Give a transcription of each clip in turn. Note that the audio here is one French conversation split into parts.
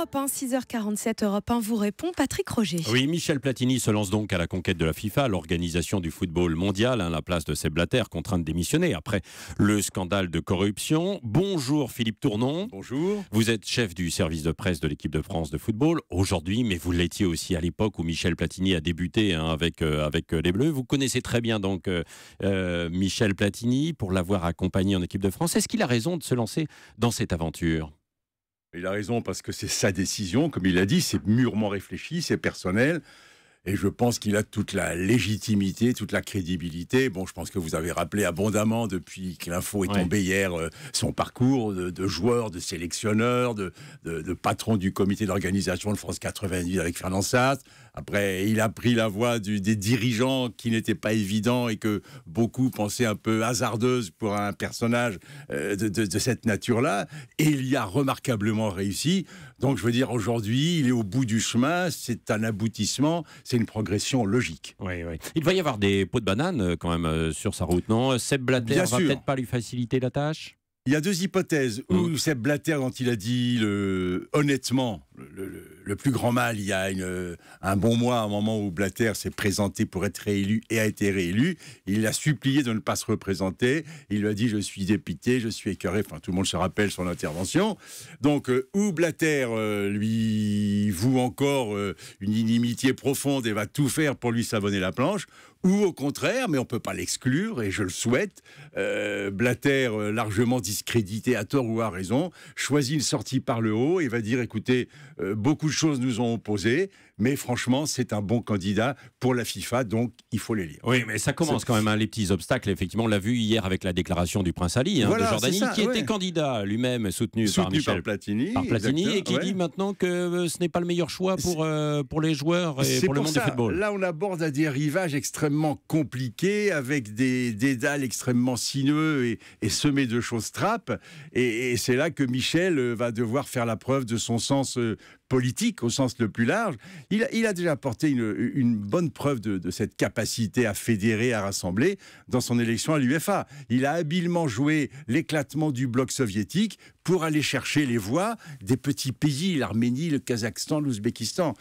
Europe 1, 6h47, Europe 1 vous répond, Patrick Roger. Oui, Michel Platini se lance donc à la conquête de la FIFA, l'organisation du football mondial, hein, la place de seblater Blatter, contrainte de démissionner après le scandale de corruption. Bonjour Philippe Tournon. Bonjour. Vous êtes chef du service de presse de l'équipe de France de football aujourd'hui, mais vous l'étiez aussi à l'époque où Michel Platini a débuté hein, avec, euh, avec euh, les Bleus. Vous connaissez très bien donc euh, Michel Platini pour l'avoir accompagné en équipe de France. Est-ce qu'il a raison de se lancer dans cette aventure il a raison parce que c'est sa décision, comme il l'a dit, c'est mûrement réfléchi, c'est personnel. Et je pense qu'il a toute la légitimité, toute la crédibilité. Bon, je pense que vous avez rappelé abondamment depuis que l'info est tombée hier euh, son parcours de, joueur, de sélectionneur, de, de, patron du comité d'organisation de France 98 avec Fernand Sartre. Après, il a pris la voie des dirigeants qui n'étaient pas évidents et que beaucoup pensaient un peu hasardeuse pour un personnage euh, de, de, cette nature-là. Et il y a remarquablement réussi. Donc, je veux dire, aujourd'hui, il est au bout du chemin. C'est un aboutissement c'est une progression logique. Il va y avoir des pots de banane euh, quand même euh, sur sa route, non Seb Blatter va peut-être pas lui faciliter la tâche il y a deux hypothèses. Ou mm. Seb Blatter, dont il a dit honnêtement, le plus grand mal, il y a euh, un bon mois, un moment où Blatter s'est présenté pour être réélu et a été réélu. Il a supplié de ne pas se représenter. Il lui a dit Je suis dépité, je suis écœuré. Enfin, tout le monde se rappelle son intervention. Donc, euh, ou où Blatter euh, lui voue encore une inimitié profonde et va tout faire pour lui savonner la planche, ou au contraire, mais on ne peut pas l'exclure, et je le souhaite, euh, Blatter, euh, largement discrédité à tort ou à raison, choisit une sortie par le haut et va dire, écoutez, euh, beaucoup de choses nous ont opposées, mais franchement, c'est un bon candidat pour la FIFA, donc il faut les lire. Oui, mais ça commence quand même, hein, les petits obstacles, effectivement, on l'a vu hier avec la déclaration du prince Ali hein, de Jordanie, qui était candidat lui-même, soutenu, par, Michel, Platini, et qui dit maintenant que ce n'est pas le meilleur choix pour, pour les joueurs et pour le monde du football. Là, on aborde à des rivages extrêmement compliqué, avec des dalles extrêmement sinueux et, et semés de choses trappes. Et, c'est là que Michel euh, va devoir faire la preuve de son sens euh, politique au sens le plus large. Il, il a déjà apporté une, bonne preuve de, de, cette capacité à fédérer, à rassembler dans son élection à l'UFA. Il a habilement joué l'éclatement du bloc soviétique pour aller chercher les voix des petits pays, l'Arménie, le Kazakhstan, l'Ouzbékistan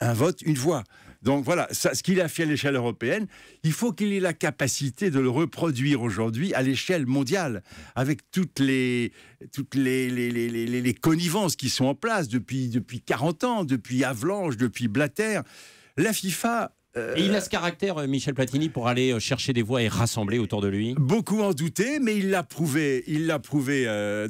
un vote, une voix. Donc voilà, ce qu'il a fait à l'échelle européenne, il faut qu'il ait la capacité de le reproduire aujourd'hui à l'échelle mondiale, avec toutes les, toutes les, connivences qui sont en place depuis, depuis 40 ans, depuis Avalanche, depuis Blatter. La FIFA euh, il a ce caractère, euh, Michel Platini, pour aller euh, chercher des voix et rassembler autour de lui Beaucoup en doutaient, mais il l'a prouvé. Il l'a prouvé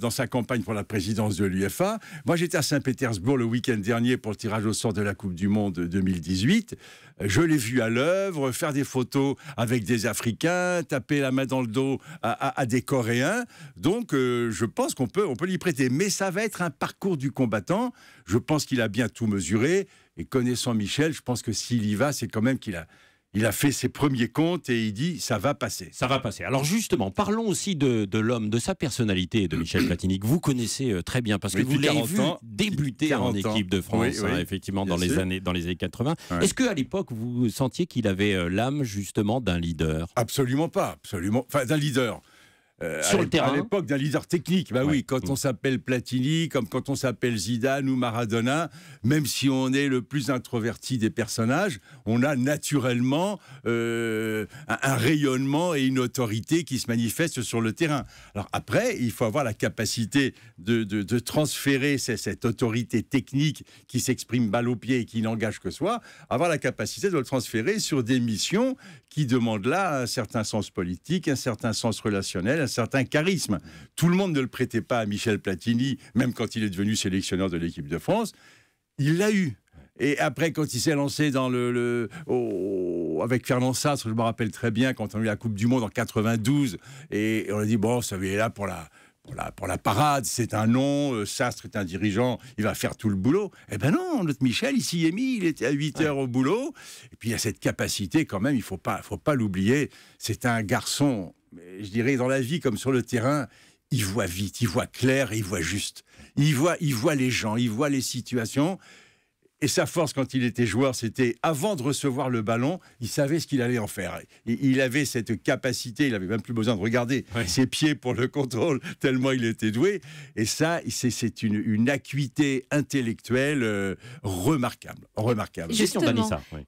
dans sa campagne pour la présidence de l'UFA. Moi, j'étais à Saint-Pétersbourg le week-end dernier pour le tirage au sort de la Coupe du Monde 2018. Je l'ai vu à l'œuvre, faire des photos avec des Africains, taper la main dans le dos à, des Coréens. Donc, je pense qu'on peut, on peut l'y prêter. Mais ça va être un parcours du combattant. Je pense qu'il a bien tout mesuré et connaissant Michel, je pense que s'il y va, c'est quand même qu'il a, il a fait ses premiers comptes et il dit ça va passer. Ça va passer. Alors justement, parlons aussi de, l'homme, de sa personnalité, de Michel Platini, vous connaissez euh, très bien parce que vous l'avez vu débuter en équipe de France, hein, effectivement, dans les, années, dans les années 80. Est-ce qu'à l'époque, vous sentiez qu'il avait euh, l'âme justement d'un leader Absolument pas, absolument. Enfin, d'un leader. Euh, sur à le terrain. À l'époque d'un leader technique. Bah oui, quand on mm. s'appelle Platini, comme quand on s'appelle Zidane ou Maradona, même si on est le plus introverti des personnages, on a naturellement euh, un, rayonnement et une autorité qui se manifeste sur le terrain. Alors après, il faut avoir la capacité de, de, transférer cette, cette autorité technique qui s'exprime balle au pied et qui n'engage que soi, avoir la capacité de le transférer sur des missions qui demandent là un certain sens politique, un certain sens relationnel, certain charisme. Tout le monde ne le prêtait pas à Michel Platini, même quand il est devenu sélectionneur de l'équipe de France. Il l'a eu. Et après, quand il s'est lancé dans le, avec Fernand Sastre, je me rappelle très bien quand on a eu la Coupe du Monde en 92, et, on a dit bon, ça est là pour la pour la, pour la parade, c'est un nom, euh, Sastre est un dirigeant, il va faire tout le boulot. Eh ben non, notre Michel, il s'y est mis, il était à 8 heures au boulot. Et puis il y a cette capacité quand même, il ne faut pas, faut pas l'oublier, c'est un garçon je dirais, dans la vie comme sur le terrain, il voit vite, il voit clair, il voit juste. Il voit, il voit les gens, il voit les situations. Et sa force quand il était joueur, c'était avant de recevoir le ballon, il savait ce qu'il allait en faire. Il, avait cette capacité, il avait même plus besoin de regarder ses pieds pour le contrôle, tellement il était doué. Et ça, c'est une, acuité intellectuelle euh, remarquable. remarquable. Justement,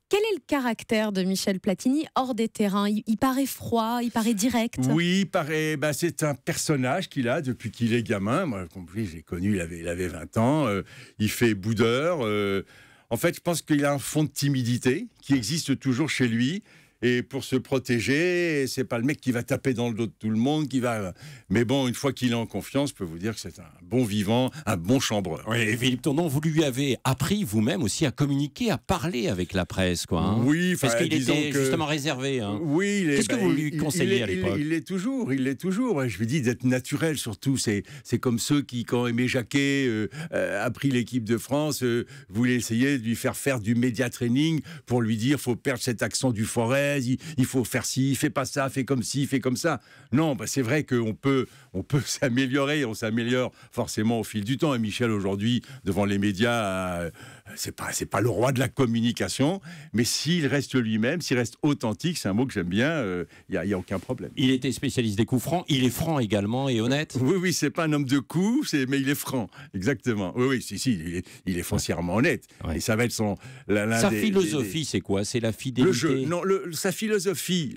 quel est le caractère de Michel Platini hors des terrains il, paraît froid, il paraît direct. Oui, paraît. Bah, c'est un personnage qu'il a depuis qu'il est gamin. Moi, j'ai connu, il avait, il avait 20 ans. Euh, il fait boudeur. Euh, en fait, je pense qu'il a un fond de timidité qui existe toujours chez lui et pour se protéger. C'est pas le mec qui va taper dans le dos de tout le monde, qui va. Mais bon, une fois qu'il est en confiance, je peux vous dire que c'est un bon vivant, un bon chambreur. Oui, et Philippe Tournon, vous lui avez appris vous-même aussi à communiquer, à parler avec la presse, quoi. Hein oui, parce qu'il était justement réservé. Hein. Oui, qu'est-ce que bah, vous lui conseillez à l'époque il, l'est est toujours, il est toujours. Je lui dis d'être naturel surtout. C'est c'est comme ceux qui, quand Aimé Jacquet euh, euh, a pris l'équipe de France, vous euh, voulaient essayer de lui faire faire du média training pour lui dire faut perdre cet accent du forêt il, faut faire ci, fait pas ça, fait comme ci, fait comme ça. Non, bah c'est vrai qu'on peut, on peut s'améliorer, on s'améliore forcément au fil du temps. Et Michel, aujourd'hui, devant les médias, euh, c'est pas, pas le roi de la communication, mais s'il reste lui-même, s'il reste authentique, c'est un mot que j'aime bien, il euh, n'y a, aucun problème. Il était spécialiste des coups francs, il est franc également et honnête. Oui, oui, c'est pas un homme de coups, mais il est franc, exactement. Oui, oui, si, si, il est, foncièrement honnête. Et ça va être son. Sa philosophie, c'est quoi C'est la fidélité. Le jeu. Non, le, sa philosophie,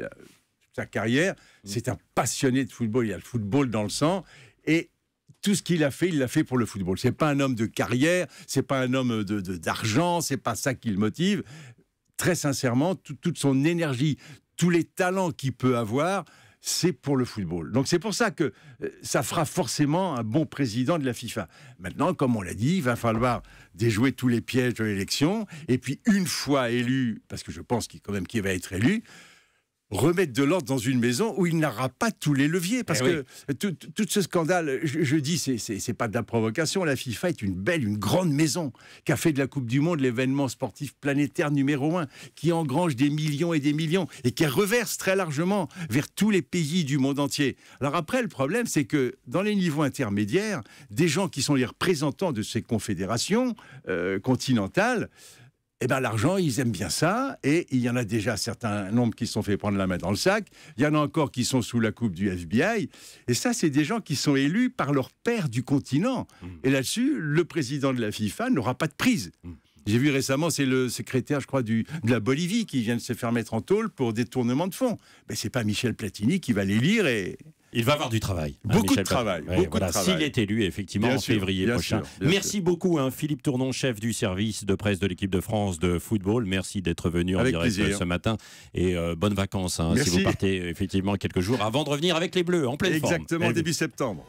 sa carrière, mm. c'est un passionné de football. Il y a le football dans le sang. Et tout ce qu'il a fait, il l'a fait pour le football. C'est pas un homme de carrière, c'est pas un homme de d'argent, c'est pas ça qui le motive. Très sincèrement, toute son énergie, tous les talents qu'il peut avoir, c'est pour le football. Donc c'est pour ça que euh, ça fera forcément un bon président de la FIFA. Maintenant, comme on l'a dit, il va falloir déjouer tous les pièges de l'élection, et puis une fois élu, parce que je pense qu'il quand même qu'il va être élu, remettre de l'ordre dans une maison où il n'aura pas tous les leviers. Parce eh que tout, ce scandale, je, dis, c'est pas de la provocation. La FIFA est une belle, une grande maison qui a fait de la Coupe du Monde l'événement sportif planétaire numéro un, qui engrange des millions et des millions et qui reverse très largement vers tous les pays du monde entier. Alors après, le problème, c'est que dans les niveaux intermédiaires, des gens qui sont les représentants de ces confédérations euh, continentales, eh bien l'argent, ils aiment bien ça, et il y en a déjà certains nombres qui se sont fait prendre la main dans le sac, il y en a encore qui sont sous la coupe du FBI, et ça, c'est des gens qui sont élus par leur père du continent. Mmh. Et là-dessus, le président de la FIFA n'aura pas de prise. Mmh. J'ai vu récemment, c'est le secrétaire, je crois, de la Bolivie qui vient de se faire mettre en tôle pour détournement de fonds. Mais c'est pas Michel Platini qui va les lire et, il va avoir du travail. Ah, beaucoup de travail. S'il est élu, effectivement, en février prochain. merci beaucoup, hein, Philippe Tournon, chef du service de presse de l'équipe de France de football. Merci d'être venu en direct ce matin. Et euh, bonnes vacances hein, si vous partez euh, effectivement quelques jours avant de revenir avec les Bleus en pleine Exactement, début septembre.